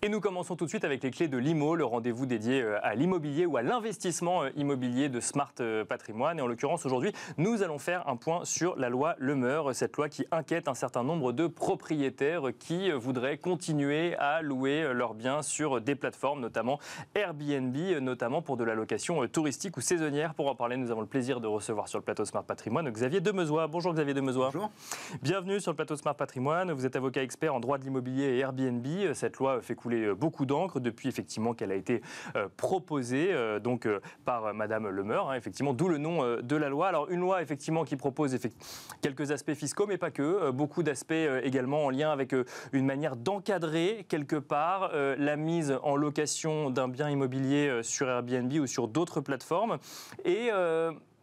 Et nous commençons tout de suite avec les clés de l'IMO, le rendez-vous dédié euh, à l'immobilier ou à l'investissement euh, immobilier de Smart euh, Patrimoine. Et en l'occurrence, aujourd'hui, nous allons faire un point sur la loi Lemeur, cette loi qui inquiète un certain nombre de propriétaires qui voudraient continuer à louer leurs biens sur des plateformes, notamment Airbnb, notamment pour de la location touristique ou saisonnière. Pour en parler, nous avons le plaisir de recevoir sur le plateau Smart Patrimoine Xavier Demezois. Bonjour Xavier Demezois. Bonjour. Bienvenue sur le plateau Smart Patrimoine. Vous êtes avocat expert en droit de l'immobilier et Airbnb. Cette loi fait couler euh, beaucoup d'encre depuis effectivement qu'elle a été euh, proposée euh, donc par Madame Lemeur, hein, effectivement, d'où le nom de la loi. Alors une loi effectivement qui propose quelques aspects fiscaux, mais pas que, beaucoup d'aspects également en lien avec une manière d'encadrer quelque part la mise en location d'un bien immobilier sur Airbnb ou sur d'autres plateformes. Et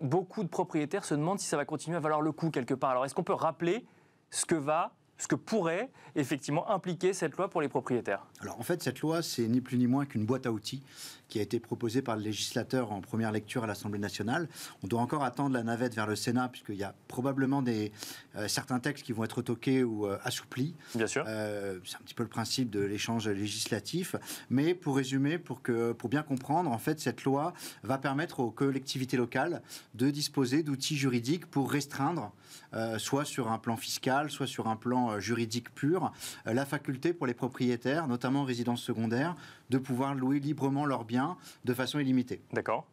beaucoup de propriétaires se demandent si ça va continuer à valoir le coup quelque part. Alors est-ce qu'on peut rappeler ce que va ce que pourrait effectivement impliquer cette loi pour les propriétaires Alors en fait, cette loi, c'est ni plus ni moins qu'une boîte à outils qui a été proposée par le législateur en première lecture à l'Assemblée nationale. On doit encore attendre la navette vers le Sénat, puisqu'il y a probablement des, euh, certains textes qui vont être toqués ou euh, assouplis. Bien sûr. Euh, c'est un petit peu le principe de l'échange législatif. Mais pour résumer, pour, que, pour bien comprendre, en fait, cette loi va permettre aux collectivités locales de disposer d'outils juridiques pour restreindre, soit sur un plan fiscal, soit sur un plan euh, juridique pur, euh, la faculté pour les propriétaires, notamment résidences secondaires, de pouvoir louer librement leurs biens de façon illimitée. D'accord.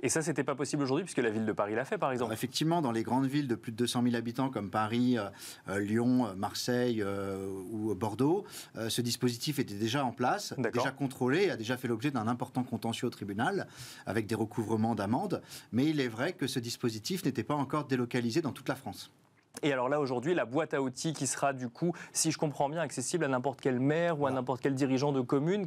Et ça, n'était pas possible aujourd'hui, puisque la ville de Paris l'a fait, par exemple. effectivement, dans les grandes villes de plus de 200 000 habitants, comme Paris, euh, Lyon, Marseille ou Bordeaux, ce dispositif était déjà en place, déjà contrôlé, a déjà fait l'objet d'un important contentieux au tribunal, avec des recouvrements d'amendes. Mais il est vrai que ce dispositif n'était pas encore délocalisé dans toute la France. Et alors là, aujourd'hui, la boîte à outils qui sera du coup, si je comprends bien, accessible à n'importe quel maire ou à n'importe quel dirigeant de commune,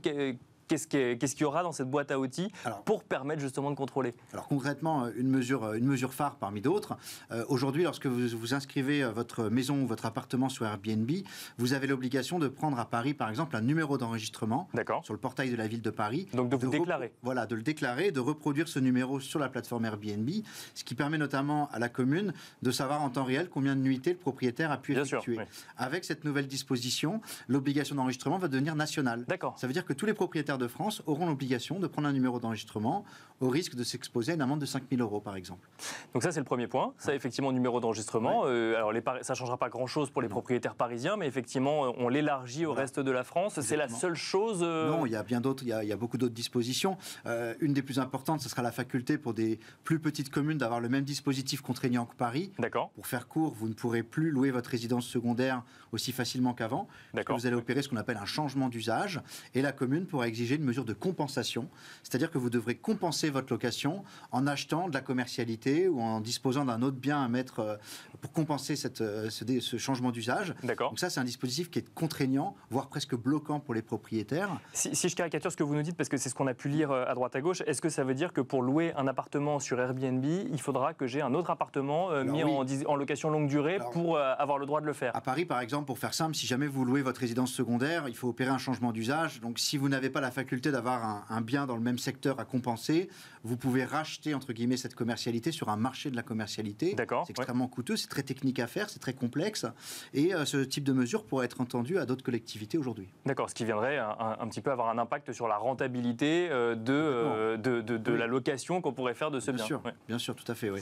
qu'est-ce qu'il y aura dans cette boîte à outils pour permettre justement de contrôler Alors concrètement, euh, une mesure, euh, une mesure phare parmi d'autres, euh, aujourd'hui lorsque vous vous inscrivez votre maison ou votre appartement sur Airbnb, vous avez l'obligation de prendre à Paris par exemple un numéro d'enregistrement sur le portail de la ville de Paris. Donc de vous déclarer. Voilà, de le déclarer, de reproduire ce numéro sur la plateforme Airbnb, ce qui permet notamment à la commune de savoir en temps réel combien de nuitées le propriétaire a pu effectuer. Avec cette nouvelle disposition, l'obligation d'enregistrement va devenir nationale. D'accord. Ça veut dire que tous les propriétaires de France auront l'obligation de prendre un numéro d'enregistrement au risque de s'exposer à une amende de 5 000 euros, par exemple. Donc ça, c'est le premier point. Ça, effectivement, numéro d'enregistrement. Euh, alors, les ça ne changera pas grand-chose pour les propriétaires parisiens, mais effectivement, euh, on l'élargit au reste de la France. C'est la seule chose... Euh, non, il y a bien d'autres, il, y a beaucoup d'autres dispositions. une des plus importantes, ce sera la faculté pour des plus petites communes d'avoir le même dispositif contraignant que Paris. D'accord. Pour faire court, vous ne pourrez plus louer votre résidence secondaire aussi facilement qu'avant. D'accord. Vous allez opérer ce qu'on appelle un changement d'usage, et la commune pourra exiger une mesure de compensation, c'est-à-dire que vous devrez compenser votre location en achetant de la commercialité ou en disposant d'un autre bien à mettre euh, pour compenser cette, euh, ce, ce, changement d'usage. Donc ça, c'est un dispositif qui est contraignant, voire presque bloquant pour les propriétaires. Si, je caricature ce que vous nous dites, parce que c'est ce qu'on a pu lire euh, à droite à gauche, est-ce que ça veut dire que pour louer un appartement sur Airbnb, il faudra que j'ai un autre appartement mis en, en, location longue durée pour avoir le droit de le faire À Paris, par exemple, pour faire simple, si jamais vous louez votre résidence secondaire, il faut opérer un changement d'usage. Donc si vous n'avez pas la faculté d'avoir un, bien dans le même secteur à compenser, vous pouvez racheter, entre guillemets, cette commercialité sur un marché de la commercialité. D'accord. C'est extrêmement coûteux, c'est très technique à faire, c'est très complexe. Et euh, ce type de mesure pourrait être entendu à d'autres collectivités aujourd'hui. D'accord, ce qui viendrait un, petit peu avoir un impact sur la rentabilité euh, euh, de, de, la location qu'on pourrait faire de ce bien. Bien sûr, bien sûr, tout à fait, oui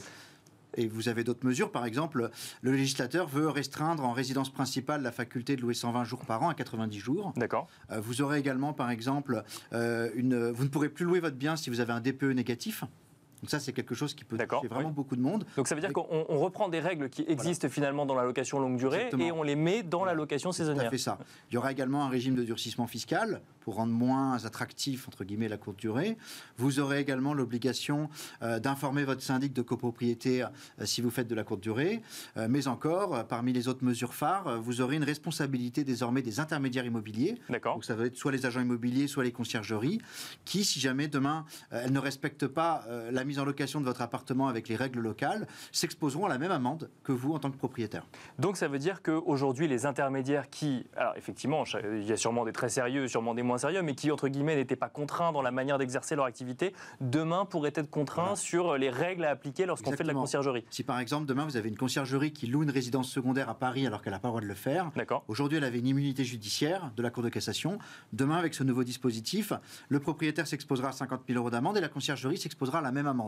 et vous avez d'autres mesures. Par exemple, le législateur veut restreindre en résidence principale la faculté de louer 120 jours par an à 90 jours. D'accord. Euh, vous aurez également, par exemple, euh, vous ne pourrez plus louer votre bien si vous avez un DPE négatif. Donc ça, c'est quelque chose qui peut toucher vraiment beaucoup de monde. Donc ça veut dire qu'on reprend des règles qui existent finalement dans la location longue durée et on les met dans la location saisonnière. Tout ça. Il y aura également un régime de durcissement fiscal pour rendre moins attractif, entre guillemets, la courte durée. Vous aurez également l'obligation euh, d'informer votre syndic de copropriété euh, si vous faites de la courte durée. Euh, mais encore, parmi les autres mesures phares, vous aurez une responsabilité désormais des intermédiaires immobiliers. D'accord. Donc ça va être soit les agents immobiliers, soit les conciergeries, qui, si jamais demain, elles ne respectent pas la mise en location de votre appartement avec les règles locales s'exposeront à la même amende que vous en tant que propriétaire. Donc ça veut dire qu'aujourd'hui, les intermédiaires qui, alors effectivement, il y a sûrement des très sérieux, sûrement des moins sérieux, mais qui, entre guillemets, n'étaient pas contraints dans la manière d'exercer leur activité, demain pourraient être contraints sur les règles à appliquer lorsqu'on fait de la conciergerie. Si par exemple, demain, vous avez une conciergerie qui loue une résidence secondaire à Paris alors qu'elle n'a pas le droit de le faire, aujourd'hui, elle avait une immunité judiciaire de la Cour de cassation. Demain, avec ce nouveau dispositif, le propriétaire s'exposera à 50 000 euros d'amende et la conciergerie s'exposera à la même amende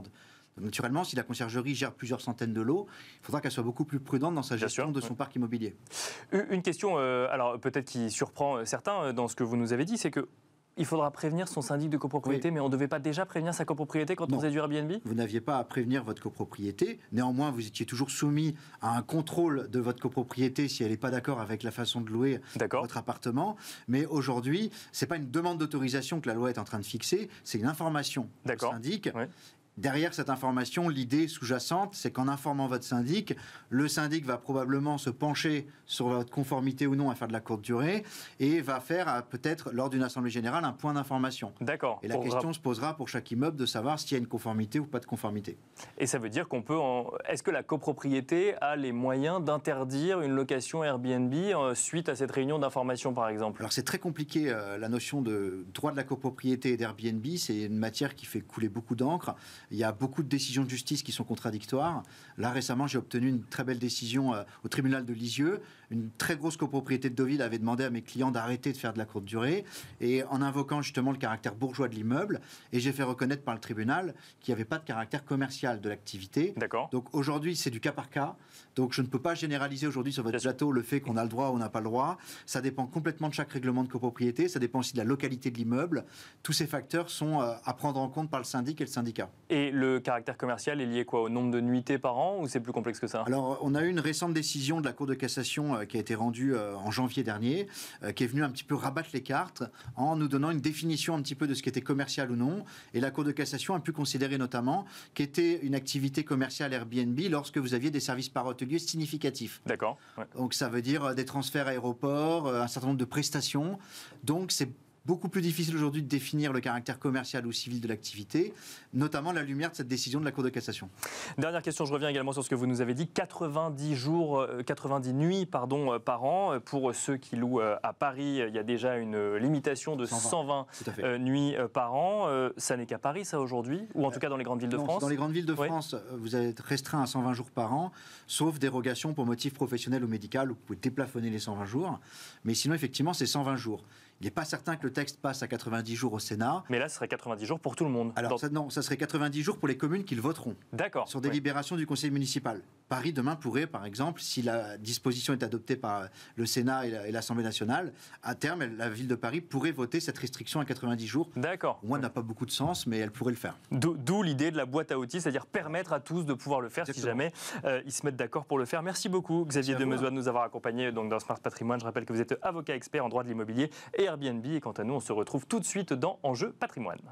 naturellement, si la conciergerie gère plusieurs centaines de lots, il faudra qu'elle soit beaucoup plus prudente dans sa gestion de son parc immobilier. Une question, euh, alors peut-être qui surprend euh, certains euh, dans ce que vous nous avez dit, c'est que il faudra prévenir son syndic de copropriété, mais on ne devait pas déjà prévenir sa copropriété quand on faisait du Airbnb Vous n'aviez pas à prévenir votre copropriété. Néanmoins, vous étiez toujours soumis à un contrôle de votre copropriété si elle n'est pas d'accord avec la façon de louer votre appartement. Mais aujourd'hui, ce n'est pas une demande d'autorisation que la loi est en train de fixer, c'est une information au syndic. Derrière cette information, l'idée sous-jacente, c'est qu'en informant votre syndic, le syndic va probablement se pencher sur votre conformité ou non à faire de la courte durée et va faire euh, peut-être lors d'une assemblée générale un point d'information. D'accord. Et la question se posera pour chaque immeuble de savoir s'il y a une conformité ou pas de conformité. Et ça veut dire qu'on peut. Est-ce que la copropriété a les moyens d'interdire une location Airbnb euh, suite à cette réunion d'information, par exemple Alors c'est très compliqué euh, la notion de droit de la copropriété et d'Airbnb. C'est une matière qui fait couler beaucoup d'encre. Il y a beaucoup de décisions de justice qui sont contradictoires. Là, récemment, j'ai obtenu une très belle décision euh, au tribunal de Lisieux une très grosse copropriété de Deauville avait demandé à mes clients d'arrêter de faire de la courte durée, et en invoquant justement le caractère bourgeois de l'immeuble, et j'ai fait reconnaître par le tribunal qu'il n'y avait pas de caractère commercial de l'activité. D'accord. Donc aujourd'hui, c'est du cas par cas. Donc je ne peux pas généraliser aujourd'hui sur votre plateau le fait qu'on a le droit ou on n'a pas le droit. Ça dépend complètement de chaque règlement de copropriété, ça dépend aussi de la localité de l'immeuble. Tous ces facteurs sont euh, à prendre en compte par le syndic et le syndicat. Et le caractère commercial est lié quoi au nombre de nuitées par an ou c'est plus complexe que ça Alors on a eu une récente décision de la Cour de cassation euh, euh, qui a été rendu euh, en janvier dernier, euh, qui est venu un petit peu rabattre les cartes en nous donnant une définition un petit peu de ce qui était commercial ou non. Et la Cour de cassation a pu considérer notamment qu'était une activité commerciale Airbnb lorsque vous aviez des services par hôtelier significatifs. D'accord. Donc ça veut dire des transferts aéroports, un certain nombre de prestations. Donc c'est Beaucoup plus difficile aujourd'hui de définir le caractère commercial ou civil de l'activité, notamment à la lumière de cette décision de la Cour de cassation. Dernière question, je reviens également sur ce que vous nous avez dit. 90 jours, 90 euh, nuits pardon, euh, par an euh, pour ceux qui louent à Paris. Il y a déjà une limitation de 120, nuits par an. Ça n'est qu'à Paris, ça aujourd'hui, ou en tout cas dans les grandes villes de France. Dans les grandes villes de France, vous êtes restreint à 120 jours par an, sauf dérogation pour motif professionnel ou médical. Où vous pouvez déplafonner les 120 jours, mais sinon effectivement c'est 120 jours. Il n'est pas certain que le texte passe à 90 jours au Sénat. Mais là, ce serait 90 jours pour tout le monde. Alors, non, ça serait 90 jours pour les communes qui le voteront. D'accord. Sur délibération du conseil municipal. Paris, demain, pourrait, par exemple, si la disposition est adoptée par le Sénat et l'Assemblée nationale, à terme, la ville de Paris pourrait voter cette restriction à 90 jours. D'accord. Moi, n'a pas beaucoup de sens, mais elle pourrait le faire. D'où l'idée de la boîte à outils, c'est-à-dire permettre à tous de pouvoir le faire si jamais euh, ils se mettent d'accord pour le faire. Merci beaucoup, Xavier Demezois, de nous avoir accompagnés donc, dans Smart Patrimoine. Je rappelle que vous êtes avocat expert en droit de l'immobilier et Airbnb. Et quant à nous, on se retrouve tout de suite dans Enjeu patrimoine.